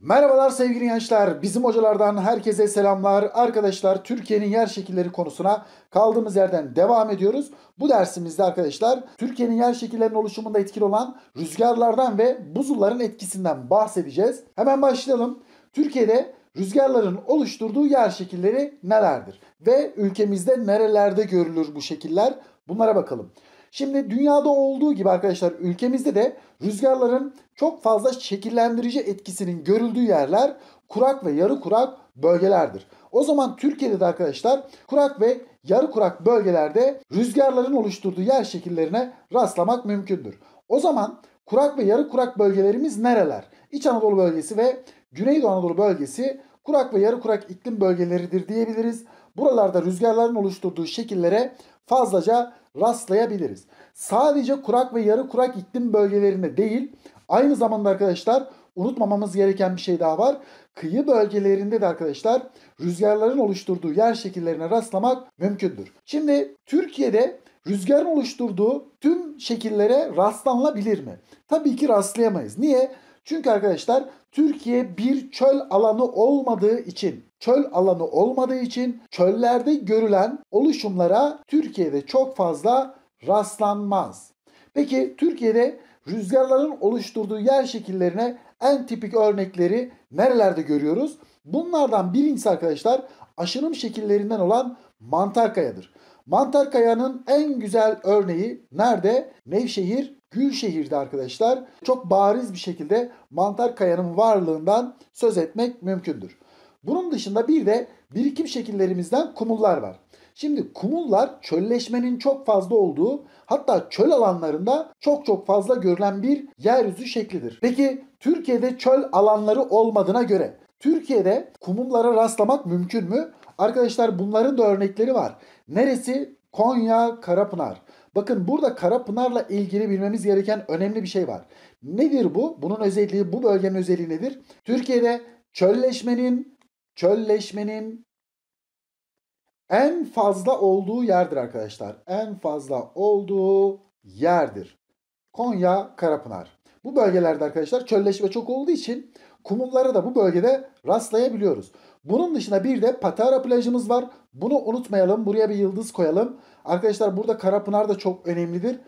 Merhabalar sevgili gençler. Bizim hocalardan herkese selamlar. Arkadaşlar Türkiye'nin yer şekilleri konusuna kaldığımız yerden devam ediyoruz. Bu dersimizde arkadaşlar Türkiye'nin yer şekillerinin oluşumunda etkili olan rüzgarlardan ve buzulların etkisinden bahsedeceğiz. Hemen başlayalım. Türkiye'de rüzgarların oluşturduğu yer şekilleri nelerdir? Ve ülkemizde nerelerde görülür bu şekiller? Bunlara bakalım. Şimdi dünyada olduğu gibi arkadaşlar ülkemizde de rüzgarların çok fazla şekillendirici etkisinin görüldüğü yerler kurak ve yarı kurak bölgelerdir. O zaman Türkiye'de de arkadaşlar kurak ve yarı kurak bölgelerde rüzgarların oluşturduğu yer şekillerine rastlamak mümkündür. O zaman kurak ve yarı kurak bölgelerimiz nereler? İç Anadolu bölgesi ve Güneydoğu Anadolu bölgesi kurak ve yarı kurak iklim bölgeleridir diyebiliriz. Buralarda rüzgarların oluşturduğu şekillere fazlaca rastlayabiliriz. Sadece kurak ve yarı kurak iklim bölgelerinde değil, aynı zamanda arkadaşlar unutmamamız gereken bir şey daha var. Kıyı bölgelerinde de arkadaşlar rüzgarların oluşturduğu yer şekillerine rastlamak mümkündür. Şimdi Türkiye'de rüzgarın oluşturduğu tüm şekillere rastlanabilir mi? Tabii ki rastlayamayız. Niye? Çünkü arkadaşlar Türkiye bir çöl alanı olmadığı için, çöl alanı olmadığı için çöllerde görülen oluşumlara Türkiye'de çok fazla rastlanmaz. Peki Türkiye'de rüzgarların oluşturduğu yer şekillerine en tipik örnekleri nerelerde görüyoruz? Bunlardan birincisi arkadaşlar aşınım şekillerinden olan mantar kayadır. Mantar kayanın en güzel örneği nerede? Nevşehir Gülşehir'de arkadaşlar çok bariz bir şekilde mantar kayanın varlığından söz etmek mümkündür. Bunun dışında bir de birikim şekillerimizden kumullar var. Şimdi kumullar çölleşmenin çok fazla olduğu hatta çöl alanlarında çok çok fazla görülen bir yeryüzü şeklidir. Peki Türkiye'de çöl alanları olmadığına göre Türkiye'de kumullara rastlamak mümkün mü? Arkadaşlar bunların da örnekleri var. Neresi? Konya, Karapınar. Bakın burada Karapınar'la ilgili bilmemiz gereken önemli bir şey var. Nedir bu? Bunun özelliği, bu bölgenin özelliği nedir? Türkiye'de çölleşmenin, çölleşmenin en fazla olduğu yerdir arkadaşlar. En fazla olduğu yerdir. Konya, Karapınar. Bu bölgelerde arkadaşlar çölleşme çok olduğu için kumullara da bu bölgede rastlayabiliyoruz. Bunun dışında bir de Patara plajımız var. Bunu unutmayalım. Buraya bir yıldız koyalım. Arkadaşlar burada Karapınar da çok önemlidir.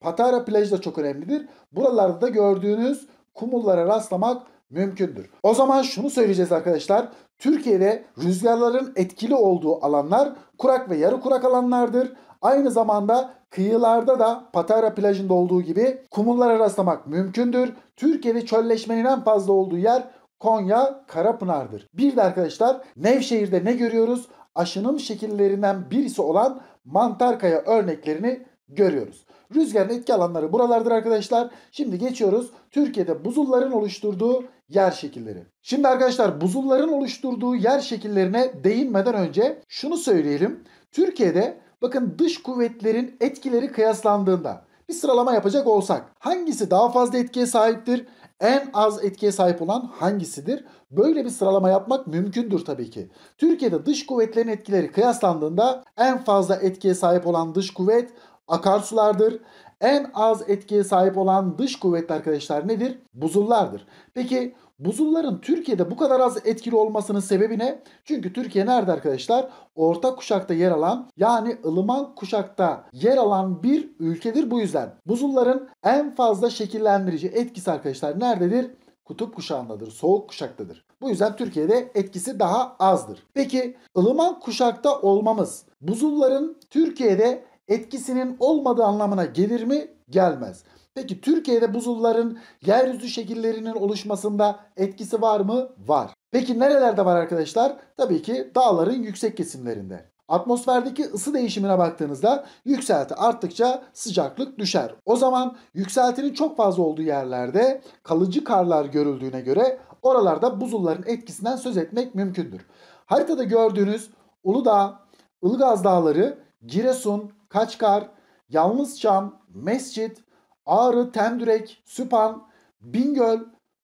Patara plajı da çok önemlidir. Buralarda da gördüğünüz kumullara rastlamak mümkündür. O zaman şunu söyleyeceğiz arkadaşlar. Türkiye'de rüzgarların etkili olduğu alanlar kurak ve yarı kurak alanlardır. Aynı zamanda kıyılarda da Patara plajında olduğu gibi kumullara rastlamak mümkündür. Türkiye'de çölleşmenin en fazla olduğu yer Konya Karapınar'dır. Bir de arkadaşlar Nevşehir'de ne görüyoruz? Aşınım şekillerinden birisi olan mantarkaya örneklerini görüyoruz. Rüzgarın etki alanları buralardır arkadaşlar. Şimdi geçiyoruz Türkiye'de buzulların oluşturduğu yer şekilleri. Şimdi arkadaşlar buzulların oluşturduğu yer şekillerine değinmeden önce şunu söyleyelim. Türkiye'de bakın dış kuvvetlerin etkileri kıyaslandığında bir sıralama yapacak olsak hangisi daha fazla etkiye sahiptir? En az etkiye sahip olan hangisidir? Böyle bir sıralama yapmak mümkündür tabii ki. Türkiye'de dış kuvvetlerin etkileri kıyaslandığında en fazla etkiye sahip olan dış kuvvet akarsulardır. En az etkiye sahip olan dış kuvvetli arkadaşlar nedir? Buzullardır. Peki buzulların Türkiye'de bu kadar az etkili olmasının sebebi ne? Çünkü Türkiye nerede arkadaşlar? Orta kuşakta yer alan yani ılıman kuşakta yer alan bir ülkedir bu yüzden. Buzulların en fazla şekillendirici etkisi arkadaşlar nerededir? kutup kuşağındadır, soğuk kuşaktadır. Bu yüzden Türkiye'de etkisi daha azdır. Peki ılıman kuşakta olmamız buzulların Türkiye'de etkisinin olmadığı anlamına gelir mi? Gelmez. Peki Türkiye'de buzulların yeryüzü şekillerinin oluşmasında etkisi var mı? Var. Peki nerelerde var arkadaşlar? Tabii ki dağların yüksek kesimlerinde. Atmosferdeki ısı değişimine baktığınızda yükselti arttıkça sıcaklık düşer. O zaman yükseltinin çok fazla olduğu yerlerde kalıcı karlar görüldüğüne göre oralarda buzulların etkisinden söz etmek mümkündür. Haritada gördüğünüz Uludağ, Ilgaz Dağları, Giresun, Kaçkar, Yalnızçam, Mescit, Ağrı, Tendürek, Süpan, Bingöl,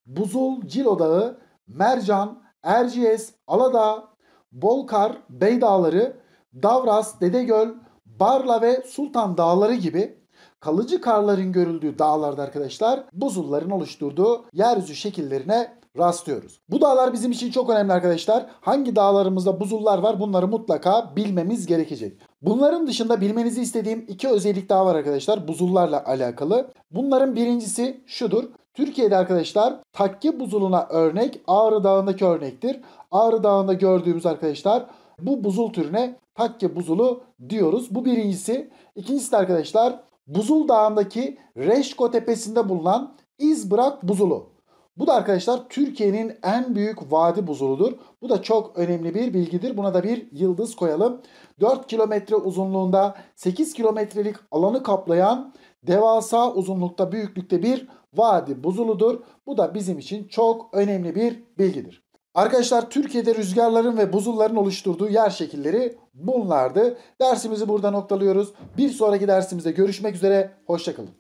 Buzul, Cilodağı, Mercan, Erciyes, Aladağ, Bolkar, Bey Dağları, Davras, Dedegöl, Barla ve Sultan Dağları gibi kalıcı karların görüldüğü dağlarda arkadaşlar buzulların oluşturduğu yeryüzü şekillerine rastlıyoruz. Bu dağlar bizim için çok önemli arkadaşlar. Hangi dağlarımızda buzullar var bunları mutlaka bilmemiz gerekecek. Bunların dışında bilmenizi istediğim iki özellik daha var arkadaşlar buzullarla alakalı. Bunların birincisi şudur. Türkiye'de arkadaşlar takke buzuluna örnek Ağrı Dağı'ndaki örnektir. Ağrı Dağı'nda gördüğümüz arkadaşlar bu buzul türüne takke buzulu diyoruz. Bu birincisi. İkincisi de arkadaşlar Buzul Dağı'ndaki Reşko Tepesi'nde bulunan İzbrak Buzulu. Bu da arkadaşlar Türkiye'nin en büyük vadi buzuludur. Bu da çok önemli bir bilgidir. Buna da bir yıldız koyalım. 4 kilometre uzunluğunda 8 kilometrelik alanı kaplayan devasa uzunlukta büyüklükte bir vadi buzuludur. Bu da bizim için çok önemli bir bilgidir. Arkadaşlar Türkiye'de rüzgarların ve buzulların oluşturduğu yer şekilleri bunlardı. Dersimizi burada noktalıyoruz. Bir sonraki dersimizde görüşmek üzere. Hoşçakalın.